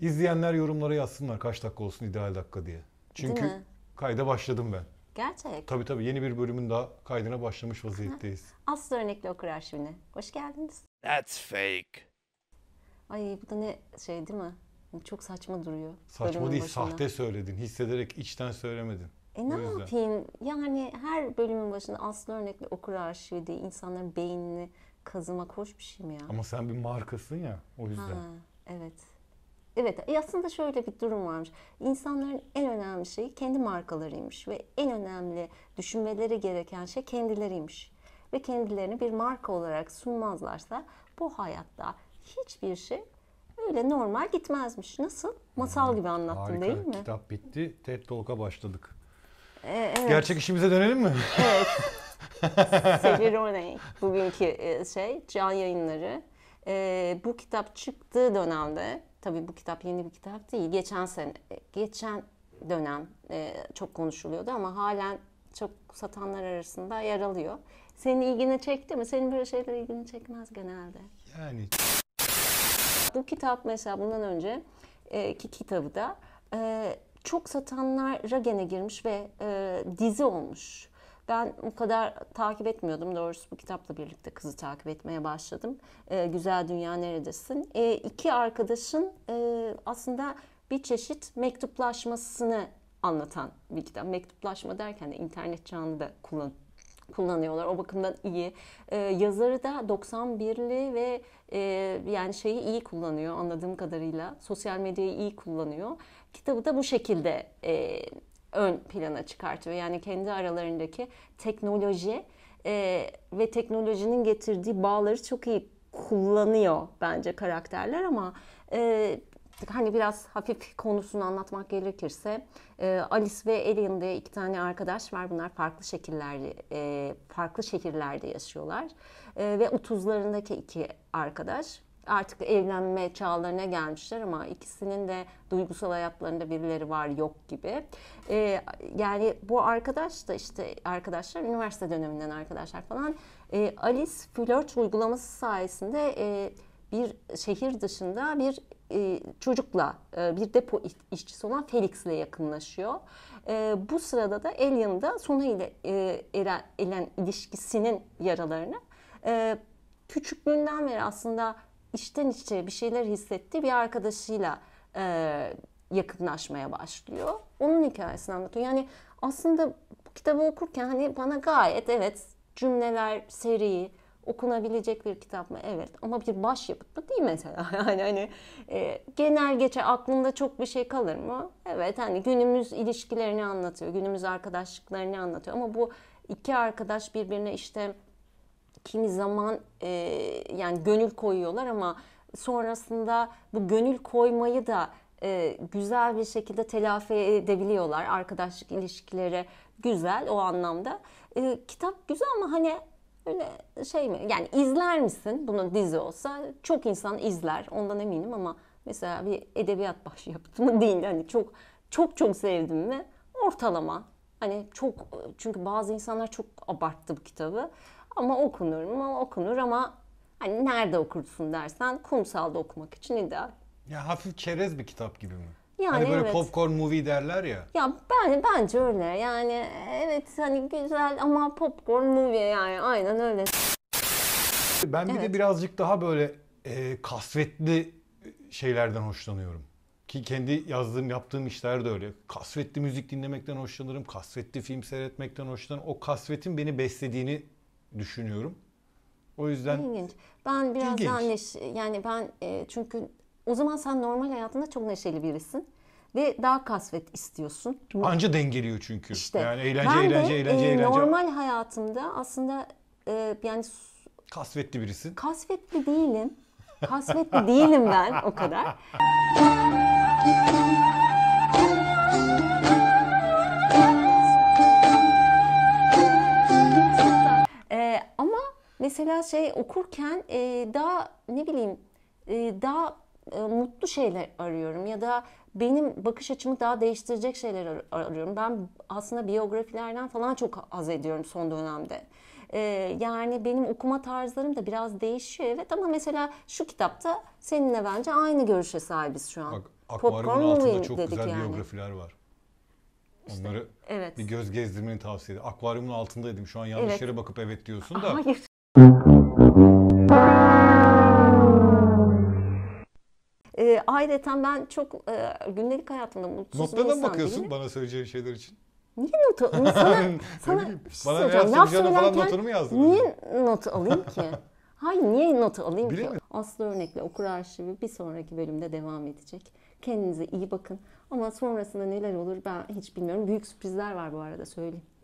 İzleyenler yorumlara yazsınlar kaç dakika olsun ideal dakika diye. Çünkü kayda başladım ben. Gerçek. Tabii tabii yeni bir bölümün daha kaydına başlamış vaziyetteyiz. Az örnekle okur şimdi. Hoş geldiniz. That's fake. Ay bu da ne şey değil mi? Çok saçma duruyor. Saçma değil, başında. sahte söyledin. Hissederek içten söylemedin. E ne yapayım? Yani her bölümün başında aslı örnekle okur arşivi diye insanların beynini kazımak hoş bir şey mi ya? Ama sen bir markasın ya o yüzden. Ha, evet. Evet e, aslında şöyle bir durum varmış. İnsanların en önemli şeyi kendi markalarıymış ve en önemli düşünmeleri gereken şey kendileriymiş. Ve kendilerini bir marka olarak sunmazlarsa bu hayatta hiçbir şey öyle normal gitmezmiş. Nasıl? Masal gibi anlattım Harika. değil mi? Kitap bitti. TED Talk'a başladık. Ee, evet. Gerçek işimize dönelim mi? Evet. Sevil Roney bugünkü e, şey Can Yayınları. Ee, bu kitap çıktığı dönemde tabii bu kitap yeni bir kitap değil. Geçen sene, geçen dönem e, çok konuşuluyordu ama halen çok satanlar arasında yer alıyor. Senin ilgini çekti mi? Senin böyle şeyler ilgini çekmez genelde. Yani. Bu kitap mesela bundan önce e, ki kitabı da e, çok satanlara gene girmiş ve e, dizi olmuş. Ben o kadar takip etmiyordum. Doğrusu bu kitapla birlikte kızı takip etmeye başladım. E, Güzel Dünya Neredesin? E, iki arkadaşın e, aslında bir çeşit mektuplaşmasını anlatan bir kitap. Mektuplaşma derken de internet çağını da kullan kullanıyorlar. O bakımdan iyi. Ee, yazarı da 91'li ve e, yani şeyi iyi kullanıyor anladığım kadarıyla. Sosyal medyayı iyi kullanıyor. Kitabı da bu şekilde e, ön plana çıkartıyor. Yani kendi aralarındaki teknoloji e, ve teknolojinin getirdiği bağları çok iyi kullanıyor bence karakterler ama e, hani biraz hafif konusunu anlatmak gerekirse e, Alice ve Alien iki tane arkadaş var. Bunlar farklı şekillerde e, farklı şehirlerde yaşıyorlar e, ve 30'larındaki iki arkadaş artık evlenme çağlarına gelmişler ama ikisinin de duygusal hayatlarında birileri var yok gibi. Ee, yani bu arkadaş da işte arkadaşlar üniversite döneminden arkadaşlar falan e, Alice flört uygulaması sayesinde e, bir şehir dışında bir e, çocukla e, bir depo işçisi olan Felix ile yakınlaşıyor. E, bu sırada da Alien da Sona ile e, eren, eren ilişkisinin yaralarını e, küçüklüğünden beri aslında içten içe bir şeyler hissettiği bir arkadaşıyla e, yakınlaşmaya başlıyor. Onun hikayesini anlatıyor. Yani aslında bu kitabı okurken hani bana gayet evet cümleler seri, okunabilecek bir kitap mı? Evet ama bir başyapıt mı değil mesela. Yani hani e, genel geçe aklında çok bir şey kalır mı? Evet hani günümüz ilişkilerini anlatıyor, günümüz arkadaşlıklarını anlatıyor ama bu iki arkadaş birbirine işte kimi zaman e, yani gönül koyuyorlar ama sonrasında bu gönül koymayı da e, güzel bir şekilde telafi edebiliyorlar arkadaşlık ilişkileri güzel o anlamda e, kitap güzel ama hani öyle şey mi yani izler misin bunun dizi olsa çok insan izler ondan eminim ama mesela bir edebiyat başyapıtı mı değil hani çok çok çok sevdim mi ortalama Hani çok çünkü bazı insanlar çok abarttı bu kitabı. Ama okunur mu? Okunur ama hani nerede okursun dersen kumsalda okumak için ideal. Ya hafif çerez bir kitap gibi mi? Yani hani böyle evet. popcorn movie derler ya. Ya ben bence öyle. Yani evet hani güzel ama popcorn movie yani aynen öyle. Ben bir evet. de birazcık daha böyle e, kasvetli şeylerden hoşlanıyorum. Ki kendi yazdığım, yaptığım işler de öyle. Kasvetli müzik dinlemekten hoşlanırım, kasvetli film seyretmekten hoşlanırım. O kasvetin beni beslediğini düşünüyorum. O yüzden ilginç. Ben biraz ilginç. daha neş yani ben e, çünkü o zaman sen normal hayatında çok neşeli birisin ve daha kasvet istiyorsun. Anca dengeliyor çünkü. İşte. Yani eğlence ben eğlence de, eğlence e, eğlence. normal hayatımda aslında e, yani kasvetli birisin. Kasvetli değilim. Kasvetli değilim ben o kadar. Ee, ama mesela şey okurken e, daha ne bileyim e, daha e, mutlu şeyler arıyorum ya da benim bakış açımı daha değiştirecek şeyler ar- arıyorum. Ben aslında biyografilerden falan çok az ediyorum son dönemde. Ee, yani benim okuma tarzlarım da biraz değişiyor evet ama mesela şu kitapta seninle bence aynı görüşe sahibiz şu an. Bak Akvaryumun altında çok güzel yani. biyografiler var. İşte, Onları evet. bir göz gezdirmeni tavsiye ederim. Akvaryumun altındaydım. Şu an yanlış evet. yere bakıp evet diyorsun da. Hayır. E, ayrıca ben çok e, gündelik hayatımda mutsuz Notlara bir insan bakıyorsun değilim. bana söyleyeceğin şeyler için? Niye not alayım? Sana, sana, bileyim, bana ne yazacağını falan notunu mu yazdın? Niye not alayım ki? Hayır niye not alayım Bilmiyorum. ki? Aslı Örnek'le Okur Arşivi bir sonraki bölümde devam edecek. Kendinize iyi bakın. Ama sonrasında neler olur ben hiç bilmiyorum. Büyük sürprizler var bu arada söyleyeyim.